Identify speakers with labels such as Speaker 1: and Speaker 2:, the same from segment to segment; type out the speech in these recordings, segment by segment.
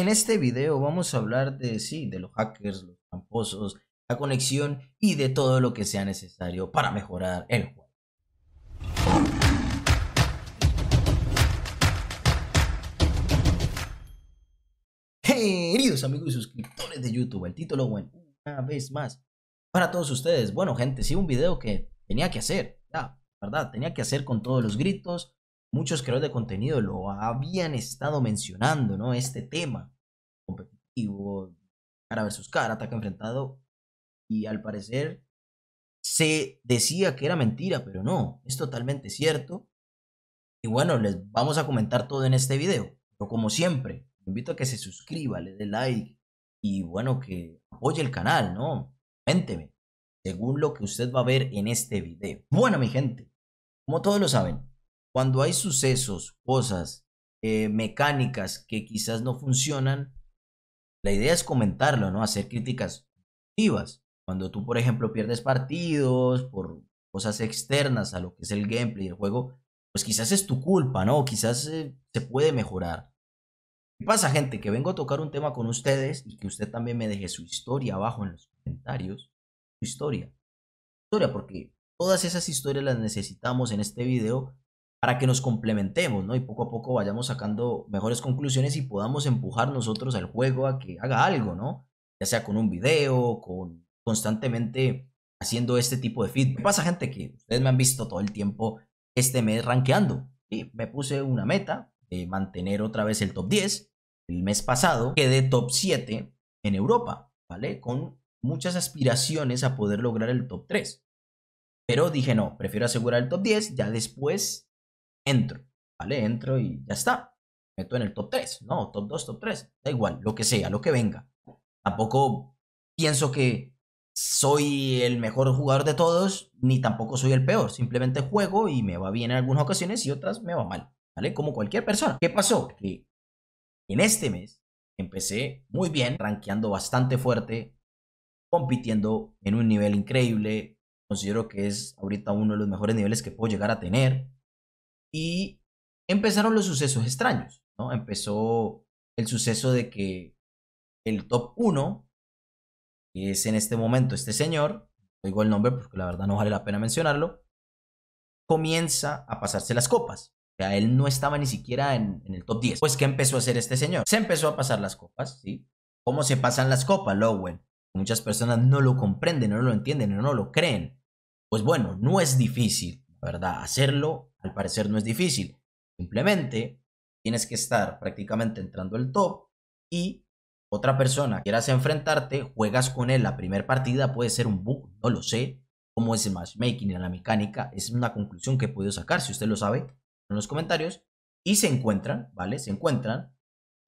Speaker 1: En este video vamos a hablar de, sí, de los hackers, los tramposos, la conexión y de todo lo que sea necesario para mejorar el juego. Queridos amigos y suscriptores de YouTube, el título bueno, una vez más para todos ustedes. Bueno, gente, sí, un video que tenía que hacer, ya, ¿verdad? Tenía que hacer con todos los gritos, muchos creadores de contenido lo habían estado mencionando, ¿no? Este tema competitivo, cara versus cara, ataque enfrentado, y al parecer se decía que era mentira, pero no, es totalmente cierto. Y bueno, les vamos a comentar todo en este video. Pero como siempre, invito a que se suscriba, le dé like y bueno, que apoye el canal, ¿no? Cuénteme, según lo que usted va a ver en este video. Bueno, mi gente, como todos lo saben, cuando hay sucesos, cosas, eh, mecánicas que quizás no funcionan, la idea es comentarlo, ¿no? Hacer críticas activas. Cuando tú, por ejemplo, pierdes partidos por cosas externas a lo que es el gameplay el juego, pues quizás es tu culpa, ¿no? Quizás eh, se puede mejorar. ¿Qué pasa, gente? Que vengo a tocar un tema con ustedes y que usted también me deje su historia abajo en los comentarios. Su historia. historia, porque todas esas historias las necesitamos en este video para que nos complementemos, ¿no? Y poco a poco vayamos sacando mejores conclusiones y podamos empujar nosotros al juego a que haga algo, ¿no? Ya sea con un video, con constantemente haciendo este tipo de feedback. ¿Qué pasa, gente? Que ustedes me han visto todo el tiempo este mes rankeando. Y me puse una meta de mantener otra vez el top 10. El mes pasado quedé top 7 en Europa, ¿vale? Con muchas aspiraciones a poder lograr el top 3. Pero dije, no, prefiero asegurar el top 10, ya después entro, ¿vale? Entro y ya está. Meto en el top 3, no, top 2, top 3, da igual, lo que sea, lo que venga. Tampoco pienso que soy el mejor jugador de todos, ni tampoco soy el peor. Simplemente juego y me va bien en algunas ocasiones y otras me va mal, ¿vale? Como cualquier persona. ¿Qué pasó? Que en este mes empecé muy bien, rankeando bastante fuerte, compitiendo en un nivel increíble. Considero que es ahorita uno de los mejores niveles que puedo llegar a tener. Y empezaron los sucesos extraños, ¿no? Empezó el suceso de que el top 1, que es en este momento este señor, Oigo el nombre porque la verdad no vale la pena mencionarlo, comienza a pasarse las copas. O sea, él no estaba ni siquiera en, el top 10. Pues, ¿qué empezó a hacer este señor? Se empezó a pasar las copas, ¿sí? ¿Cómo se pasan las copas, Lowen Muchas personas no lo comprenden, no lo entienden, no lo creen. Pues bueno, no es difícil. ¿verdad? Hacerlo al parecer no es difícil. Simplemente tienes que estar prácticamente entrando el top y otra persona quieras enfrentarte, juegas con él la primera partida, puede ser un bug, no lo sé. Cómo es el matchmaking en la mecánica, es una conclusión que he podido sacar, si usted lo sabe, en los comentarios. Y se encuentran, ¿vale? Se encuentran.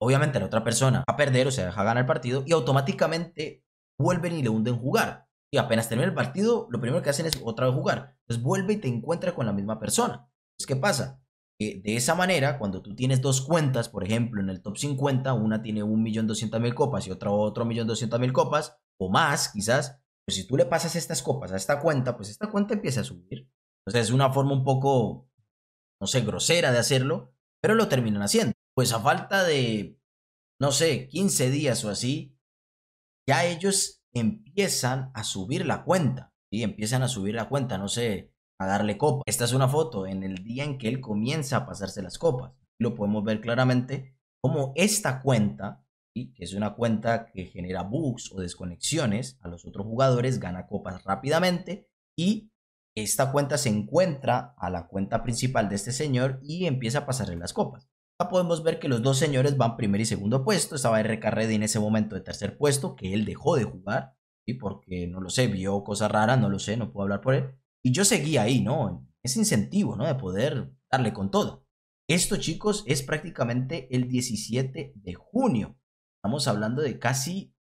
Speaker 1: Obviamente la otra persona va a perder o se deja ganar el partido y automáticamente vuelven y le hunden jugar y apenas termina el partido, lo primero que hacen es otra vez jugar. Entonces vuelve y te encuentra con la misma persona. Entonces, ¿qué pasa? Que de esa manera, cuando tú tienes dos cuentas, por ejemplo, en el top 50, una tiene 1.200.000 copas y otra otro 1.200.000 copas, o más quizás, pues si tú le pasas estas copas a esta cuenta, pues esta cuenta empieza a subir. Entonces es una forma un poco, no sé, grosera de hacerlo, pero lo terminan haciendo. Pues a falta de, no sé, 15 días o así, ya ellos empiezan a subir la cuenta. Y empiezan a subir la cuenta, no sé, a darle copa. Esta es una foto en el día en que él comienza a pasarse las copas. Lo podemos ver claramente como esta cuenta, y que es una cuenta que genera bugs o desconexiones a los otros jugadores, gana copas rápidamente y esta cuenta se encuentra a la cuenta principal de este señor y empieza a pasarle las copas podemos ver que los dos señores van primer y segundo puesto. Estaba R Reddy en ese momento de tercer puesto, que él dejó de jugar, y porque no lo sé, vio cosas raras, no lo sé, no puedo hablar por él. Y yo seguía ahí, ¿no? Ese incentivo, ¿no? De poder darle con todo. Esto, chicos, es prácticamente el 17 de junio. Estamos hablando de casi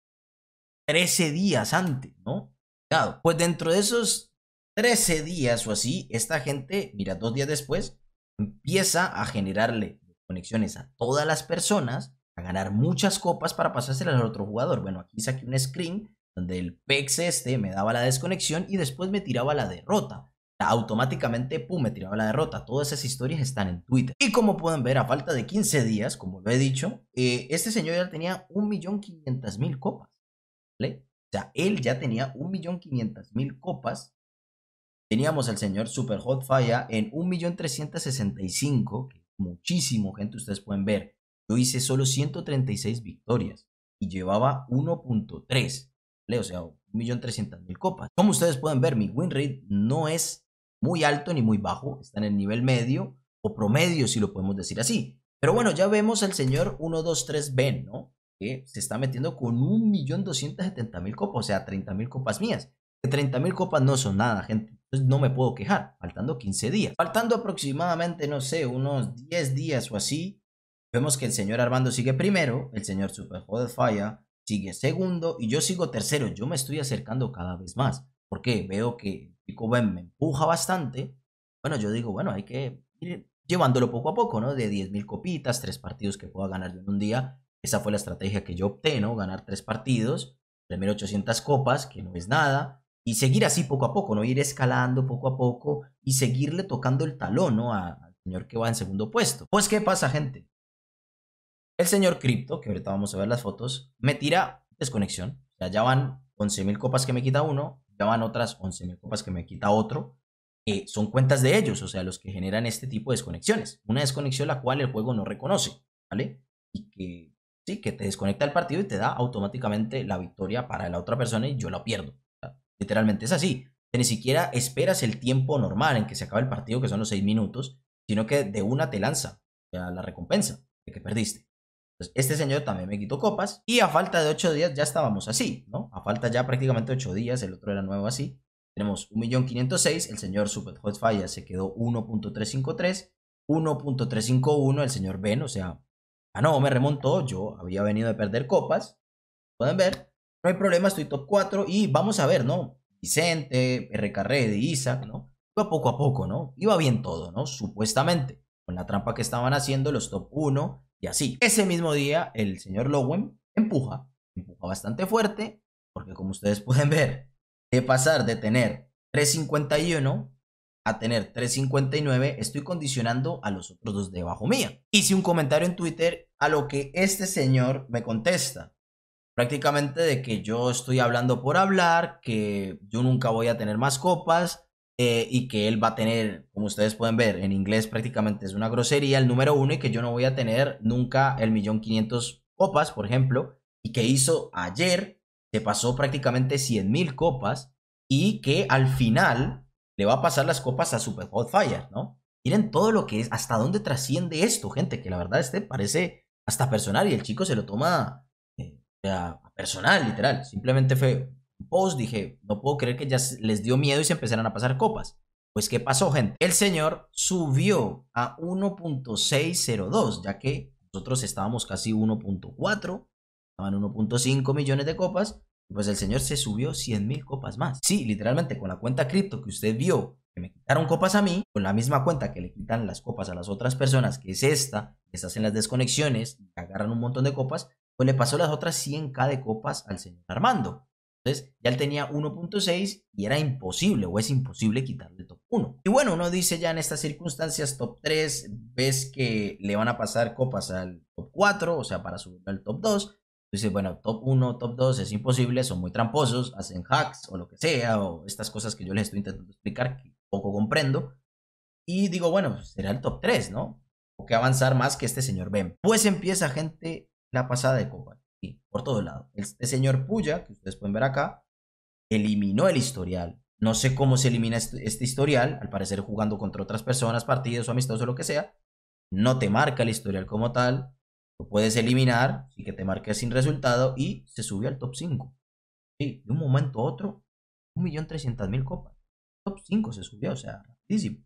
Speaker 1: 13 días antes, ¿no? Claro, pues dentro de esos 13 días o así, esta gente, mira, dos días después, empieza a generarle conexiones a todas las personas, a ganar muchas copas para pasárselas al otro jugador. Bueno, aquí saqué un screen donde el PEX este me daba la desconexión y después me tiraba la derrota. Automáticamente, pum, me tiraba la derrota. Todas esas historias están en Twitter. Y como pueden ver, a falta de 15 días, como lo he dicho, eh, este señor ya tenía 1.500.000 copas. ¿vale? O sea, él ya tenía 1.500.000 copas. Teníamos al señor Super Hot Fire en 1.365, muchísimo, gente, ustedes pueden ver. Yo hice solo 136 victorias y llevaba 1.3, o sea, 1.300.000 copas. Como ustedes pueden ver, mi win rate no es muy alto ni muy bajo, está en el nivel medio o promedio, si lo podemos decir así. Pero bueno, ya vemos al señor 123 b ¿no? Que se está metiendo con 1.270.000 copas, o sea, 30.000 copas mías. Que 30.000 copas no son nada, gente. Entonces no me puedo quejar, faltando 15 días. Faltando aproximadamente, no sé, unos 10 días o así, vemos que el señor Armando sigue primero, el señor Super Falla sigue segundo y yo sigo tercero. Yo me estoy acercando cada vez más. porque Veo que Pico Ben me empuja bastante. Bueno, yo digo, bueno, hay que ir llevándolo poco a poco, ¿no? De 10.000 copitas, tres partidos que pueda ganar en un día. Esa fue la estrategia que yo obtengo, Ganar tres partidos, 3.800 copas, que no es nada y seguir así poco a poco, ¿no? Ir escalando poco a poco y seguirle tocando el talón, al señor que va en segundo puesto. Pues, ¿qué pasa, gente? El señor cripto, que ahorita vamos a ver las fotos, me tira desconexión. O sea, ya van 11.000 copas que me quita uno, ya van otras 11.000 copas que me quita otro. Eh, son cuentas de ellos, o sea, los que generan este tipo de desconexiones. Una desconexión la cual el juego no reconoce, ¿vale? Y que sí, que te desconecta el partido y te da automáticamente la victoria para la otra persona y yo la pierdo. Literalmente es así. ni siquiera esperas el tiempo normal en que se acaba el partido, que son los seis minutos, sino que de una te lanza la recompensa de que perdiste. este señor también me quitó copas y a falta de ocho días ya estábamos así, ¿no? A falta ya prácticamente ocho días, el otro era nuevo así. Tenemos 1.506, el señor Super Hot Fire se quedó 1.353, 1.351 el señor Ben, o sea, ah no, me remontó, yo había venido de perder copas, pueden ver, no hay problema, estoy top 4 y vamos a ver, ¿no? Vicente, de Isaac, ¿no? Iba poco a poco, ¿no? Iba bien todo, ¿no? Supuestamente, con la trampa que estaban haciendo los top 1 y así. Ese mismo día, el señor Lowen empuja, empuja bastante fuerte, porque como ustedes pueden ver, de pasar de tener 351 a tener 3.59, estoy condicionando a los otros dos debajo mía. Hice un comentario en Twitter a lo que este señor me contesta prácticamente de que yo estoy hablando por hablar, que yo nunca voy a tener más copas eh, y que él va a tener, como ustedes pueden ver, en inglés prácticamente es una grosería el número uno y que yo no voy a tener nunca el millón quinientos copas, por ejemplo, y que hizo ayer, se pasó prácticamente cien mil copas y que al final le va a pasar las copas a Super Hot Fire, ¿no? Miren todo lo que es, hasta dónde trasciende esto, gente, que la verdad este parece hasta personal y el chico se lo toma sea, personal, literal. Simplemente fue un post, dije, no puedo creer que ya les dio miedo y se empezaron a pasar copas. Pues, ¿qué pasó, gente? El señor subió a 1.602, ya que nosotros estábamos casi 1.4, estaban 1.5 millones de copas, pues el señor se subió 100 mil copas más. Sí, literalmente, con la cuenta cripto que usted vio que me quitaron copas a mí, con la misma cuenta que le quitan las copas a las otras personas, que es esta, que hacen las desconexiones, agarran un montón de copas, pues le pasó las otras 100K de copas al señor Armando. Entonces ya él tenía 1.6 y era imposible o es imposible quitarle el top 1. Y bueno, uno dice ya en estas circunstancias top 3, ves que le van a pasar copas al top 4, o sea, para subir al top 2. Entonces bueno, top 1, top 2 es imposible, son muy tramposos, hacen hacks o lo que sea, o estas cosas que yo les estoy intentando explicar que poco comprendo. Y digo, bueno, será el top 3, ¿no? O que avanzar más que este señor Ben. Pues empieza gente la pasada de Copa. Sí, por todo lado. Este señor Puya, que ustedes pueden ver acá, eliminó el historial. No sé cómo se elimina este, este historial, al parecer jugando contra otras personas, partidos o amistosos o lo que sea. No te marca el historial como tal. Lo puedes eliminar y que te marque sin resultado y se subió al top 5. Sí, de un momento a otro, 1.300.000 copas. Top 5 se subió, o sea, rapidísimo.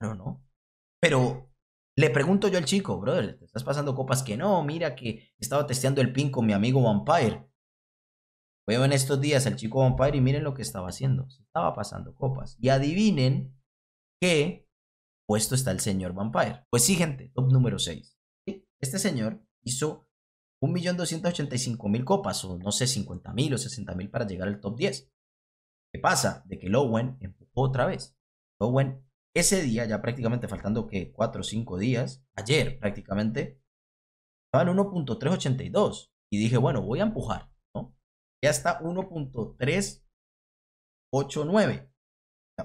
Speaker 1: Pero no. Pero le pregunto yo al chico, brother, ¿te estás pasando copas que no? Mira que estaba testeando el pin con mi amigo Vampire. Veo en estos días al chico Vampire y miren lo que estaba haciendo. Se estaba pasando copas. Y adivinen qué puesto está el señor Vampire. Pues sí, gente, top número 6. Este señor hizo 1.285.000 copas, o no sé, 50.000 o 60.000 para llegar al top 10. ¿Qué pasa? De que Lowen empujó otra vez. Lowen ese día, ya prácticamente faltando que 4 o 5 días, ayer prácticamente, estaba 1.382 y dije, bueno, voy a empujar, ¿no? Ya está 1.389, o sea,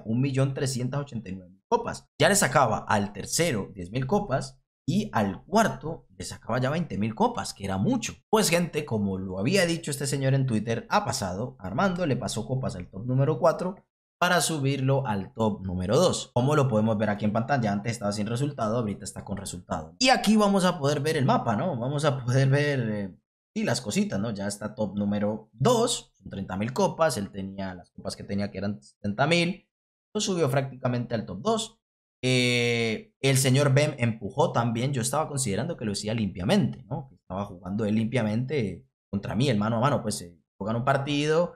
Speaker 1: 1.389.000 copas. Ya le sacaba al tercero 10.000 copas y al cuarto le sacaba ya 20.000 copas, que era mucho. Pues gente, como lo había dicho este señor en Twitter, ha pasado, Armando le pasó copas al top número 4 para subirlo al top número 2. Como lo podemos ver aquí en pantalla, antes estaba sin resultado, ahorita está con resultado. Y aquí vamos a poder ver el mapa, ¿no? Vamos a poder ver y eh, las cositas, ¿no? Ya está top número 2, son 30.000 copas, él tenía las copas que tenía que eran 70.000, lo subió prácticamente al top 2. Eh, el señor Bem empujó también, yo estaba considerando que lo hacía limpiamente, ¿no? estaba jugando él limpiamente contra mí, el mano a mano, pues se eh, juegan un partido,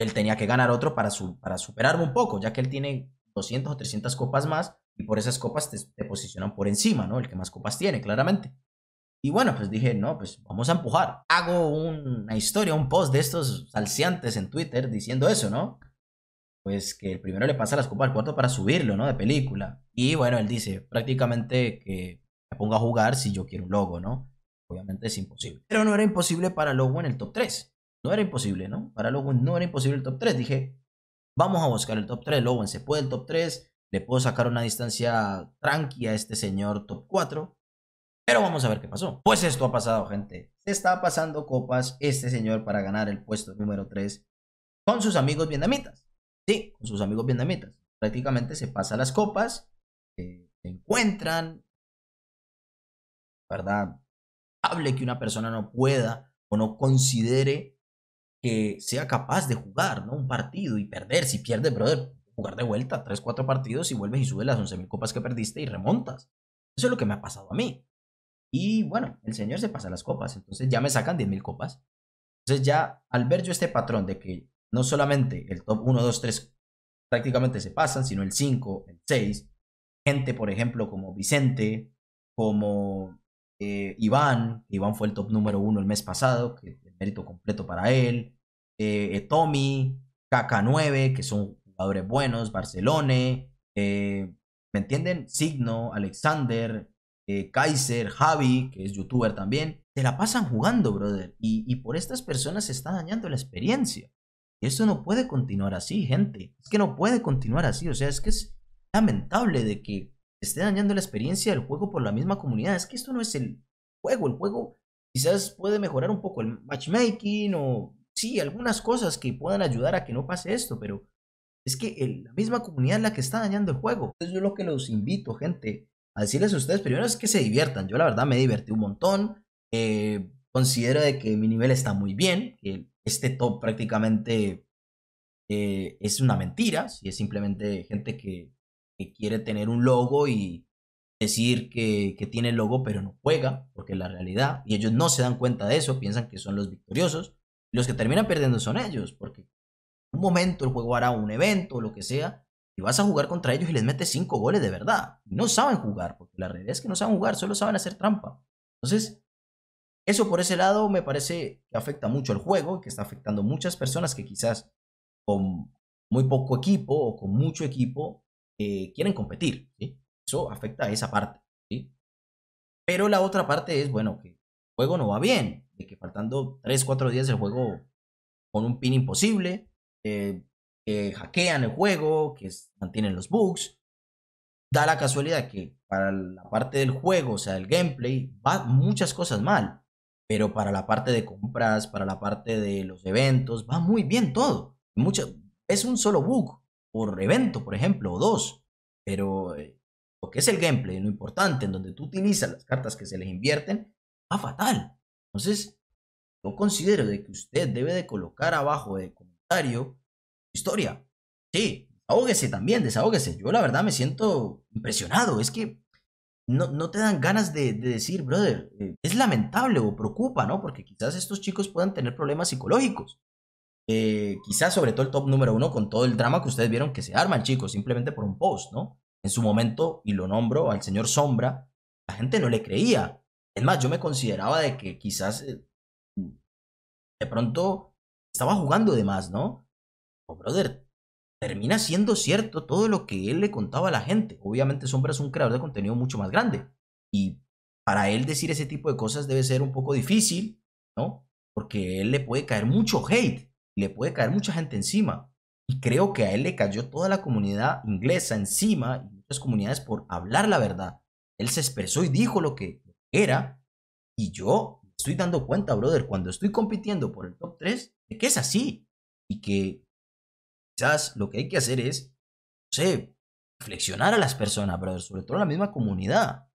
Speaker 1: él tenía que ganar otro para, su, superarme un poco, ya que él tiene 200 o 300 copas más y por esas copas te, posicionan por encima, ¿no? El que más copas tiene, claramente. Y bueno, pues dije, no, pues vamos a empujar. Hago una historia, un post de estos salseantes en Twitter diciendo eso, ¿no? Pues que el primero le pasa las copas al cuarto para subirlo, ¿no? De película. Y bueno, él dice prácticamente que me ponga a jugar si yo quiero un logo, ¿no? Obviamente es imposible. Pero no era imposible para logo en el top 3 no era imposible, ¿no? Para Logan no era imposible el top 3. Dije, vamos a buscar el top 3. Lowen se puede el top 3. Le puedo sacar una distancia tranqui a este señor top 4. Pero vamos a ver qué pasó. Pues esto ha pasado, gente. Se está pasando copas este señor para ganar el puesto número 3 con sus amigos vietnamitas. Sí, con sus amigos vietnamitas. Prácticamente se pasa las copas, eh, se encuentran, ¿verdad? Hable que una persona no pueda o no considere que sea capaz de jugar ¿no? un partido y perder. Si pierdes, brother, jugar de vuelta tres, cuatro partidos y vuelves y subes las 11.000 copas que perdiste y remontas. Eso es lo que me ha pasado a mí. Y bueno, el señor se pasa las copas, entonces ya me sacan 10.000 copas. Entonces ya al ver yo este patrón de que no solamente el top 1, 2, 3 prácticamente se pasan, sino el 5, el 6, gente por ejemplo como Vicente, como eh, Iván, Iván fue el top número 1 el mes pasado, que mérito completo para él. Etomi, eh, eh, KK9, que son jugadores buenos, Barcelone, eh, ¿me entienden? Signo, Alexander, Kaiser, Javi, que es youtuber también. Se la pasan jugando, brother. Y, por estas personas se está dañando la experiencia. Y eso no puede continuar así, gente. Es que no puede continuar así. O sea, es que es lamentable de que esté dañando la experiencia del juego por la misma comunidad. Es que esto no es el juego. El juego Quizás puede mejorar un poco el matchmaking o sí, algunas cosas que puedan ayudar a que no pase esto, pero es que la misma comunidad es la que está dañando el juego. Entonces yo lo que los invito, gente, a decirles a ustedes primero es que se diviertan. Yo la verdad me divertí un montón. Eh, considero que mi nivel está muy bien, que este top prácticamente eh, es una mentira, si es simplemente gente que, quiere tener un logo y decir que, tiene logo pero no juega, porque la realidad, y ellos no se dan cuenta de eso, piensan que son los victoriosos, y los que terminan perdiendo son ellos, porque en un momento el juego hará un evento o lo que sea, y vas a jugar contra ellos y les metes cinco goles de verdad, y no saben jugar, porque la realidad es que no saben jugar, solo saben hacer trampa. Entonces, eso por ese lado me parece que afecta mucho al juego, que está afectando a muchas personas que quizás con muy poco equipo o con mucho equipo eh, quieren competir, ¿sí? Eso afecta a esa parte. ¿sí? Pero la otra parte es, bueno, que el juego no va bien. De que faltando 3, 4 días el juego con un pin imposible. Eh, que hackean el juego, que mantienen los bugs. Da la casualidad que para la parte del juego, o sea, el gameplay, va muchas cosas mal. Pero para la parte de compras, para la parte de los eventos, va muy bien todo. es un solo bug por evento, por ejemplo, o dos. Pero eh, lo que es el gameplay, lo importante, en donde tú utilizas las cartas que se les invierten, va fatal. Entonces, yo considero de que usted debe de colocar abajo de comentario su historia. Sí, desahógese también, desahógese. Yo la verdad me siento impresionado. Es que no, no te dan ganas de, decir, brother, eh, es lamentable o preocupa, ¿no? Porque quizás estos chicos puedan tener problemas psicológicos. Eh, quizás sobre todo el top número uno con todo el drama que ustedes vieron que se arman, chicos, simplemente por un post, ¿no? En su momento, y lo nombro al señor Sombra, la gente no le creía. Es más, yo me consideraba de que quizás eh, de pronto estaba jugando de más, ¿no? Oh brother, termina siendo cierto todo lo que él le contaba a la gente. Obviamente Sombra es un creador de contenido mucho más grande. Y para él decir ese tipo de cosas debe ser un poco difícil, ¿no? Porque él le puede caer mucho hate, le puede caer mucha gente encima. Y creo que a él le cayó toda la comunidad inglesa encima y muchas comunidades por hablar la verdad. Él se expresó y dijo lo que era. Y yo estoy dando cuenta, brother, cuando estoy compitiendo por el top 3, de que es así. Y que quizás lo que hay que hacer es, no sé, reflexionar a las personas, brother, sobre todo a la misma comunidad.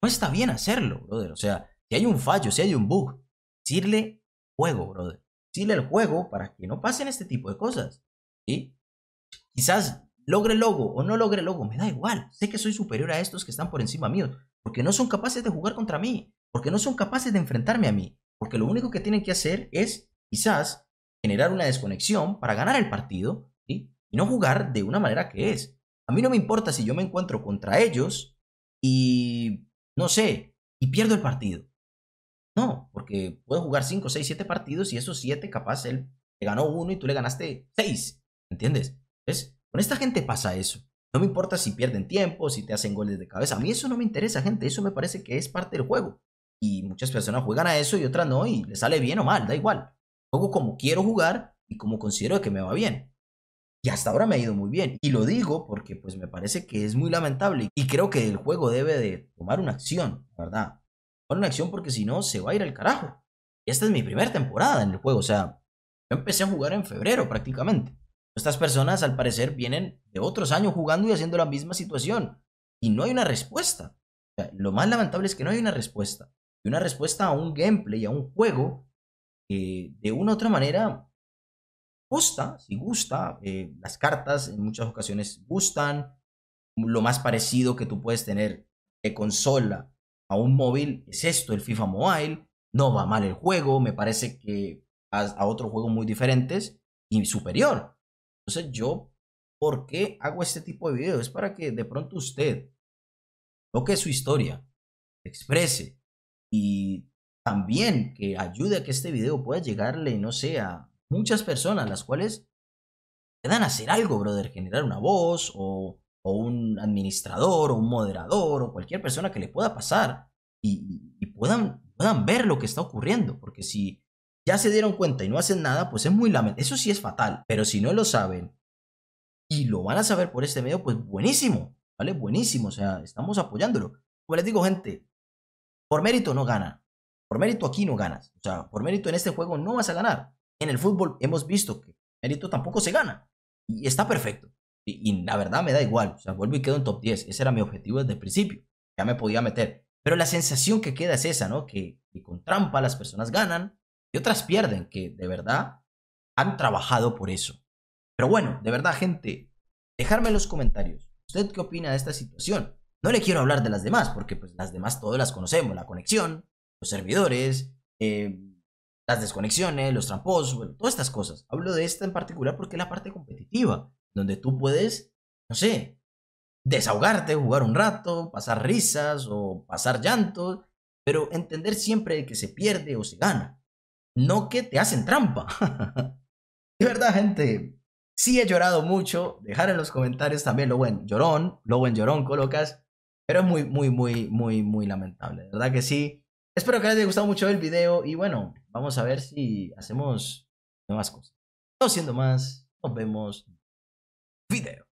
Speaker 1: No está bien hacerlo, brother. O sea, si hay un fallo, si hay un bug, decirle juego, brother. Decirle el juego para que no pasen este tipo de cosas y Quizás logre el logo o no logre el logo, me da igual. Sé que soy superior a estos que están por encima mío, porque no son capaces de jugar contra mí, porque no son capaces de enfrentarme a mí, porque lo único que tienen que hacer es, quizás, generar una desconexión para ganar el partido y no jugar de una manera que es. A mí no me importa si yo me encuentro contra ellos y, no sé, y pierdo el partido. No, porque puedo jugar 5, 6, 7 partidos y esos 7 capaz él te ganó uno y tú le ganaste 6. ¿Entiendes? Con esta gente pasa eso. No me importa si pierden tiempo, si te hacen goles de cabeza. A mí eso no me interesa, gente. Eso me parece que es parte del juego. Y muchas personas juegan a eso y otras no, y le sale bien o mal, da igual. Juego como quiero jugar y como considero que me va bien. Y hasta ahora me ha ido muy bien. Y lo digo porque pues me parece que es muy lamentable. Y creo que el juego debe de tomar una acción, ¿verdad? Tomar una acción porque si no, se va a ir al carajo. Y esta es mi primera temporada en el juego. O sea, yo empecé a jugar en febrero prácticamente. Estas personas, al parecer, vienen de otros años jugando y haciendo la misma situación. Y no hay una respuesta. lo más lamentable es que no hay una respuesta. Y una respuesta a un gameplay, a un juego, que de una u otra manera gusta, si gusta. Eh, las cartas en muchas ocasiones gustan. Lo más parecido que tú puedes tener de consola a un móvil es esto, el FIFA Mobile. No va mal el juego, me parece que a otros juegos muy diferentes y superior. Entonces yo, ¿por qué hago este tipo de videos? Es para que de pronto usted toque su historia, exprese y también que ayude a que este video pueda llegarle, no sé, a muchas personas, las cuales puedan hacer algo, brother, generar una voz o, un administrador o un moderador o cualquier persona que le pueda pasar y, y, puedan, puedan ver lo que está ocurriendo, porque si ya se dieron cuenta y no hacen nada, pues es muy lamentable. Eso sí es fatal, pero si no lo saben y lo van a saber por este medio, pues buenísimo, ¿vale? Buenísimo, o sea, estamos apoyándolo. Como les digo, gente, por mérito no gana. Por mérito aquí no ganas. O sea, por mérito en este juego no vas a ganar. En el fútbol hemos visto que mérito tampoco se gana. Y está perfecto. Y, la verdad me da igual. O sea, vuelvo y quedo en top 10. Ese era mi objetivo desde el principio. Ya me podía meter. Pero la sensación que queda es esa, ¿no? que con trampa las personas ganan y otras pierden, que de verdad han trabajado por eso. Pero bueno, de verdad, gente, dejarme en los comentarios. ¿Usted qué opina de esta situación? No le quiero hablar de las demás, porque pues las demás todas las conocemos, la conexión, los servidores, eh, las desconexiones, los trampos, todas estas cosas. Hablo de esta en particular porque es la parte competitiva, donde tú puedes, no sé, desahogarte, jugar un rato, pasar risas o pasar llantos, pero entender siempre que se pierde o se gana no que te hacen trampa. de verdad, gente, sí he llorado mucho. Dejar en los comentarios también lo buen llorón, lo buen llorón colocas. Pero es muy, muy, muy, muy, muy lamentable. De verdad que sí. Espero que les haya gustado mucho el video y bueno, vamos a ver si hacemos nuevas cosas. No siendo más, nos vemos video.